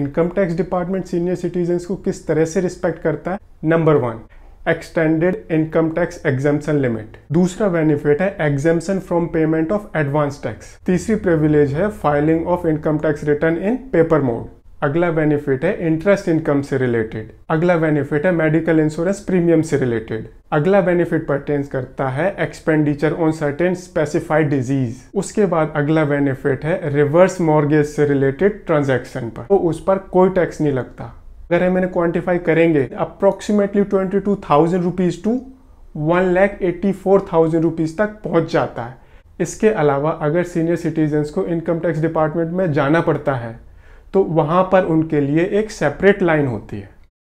income tax department senior citizen को किस तरह से रिस्पेक्ट करता है number one extended income tax exemption limit दूसरा बेनिफिट है exemption from payment of advance tax तीसरी प्रिविलेज है filing of income tax return in paper mode अगला बेनिफिट है इंटरेस्ट इनकम से रिलेटेड अगला बेनिफिट है मेडिकल इंश्योरेंस प्रीमियम से रिलेटेड अगला बेनिफिट परटेंस करता है expenditure on certain specified disease उसके बाद अगला बेनिफिट है रिवर्स मॉर्गेज से रिलेटेड ट्रांजेक्शन पर तो उस पर कोई टैक्स नहीं लगता अगर हम इन्हें क्वान्टिफाई करेंगे approximately twenty two thousand rupees to one lakh eighty four thousand rupees तक पहुंच जाता है इसके अलावा अगर सीनियर सिटीजन को इनकम टैक्स डिपार्टमेंट में जाना पड़ता है तो वहाँ पर उनके लिए एक सेपरेट लाइन होती है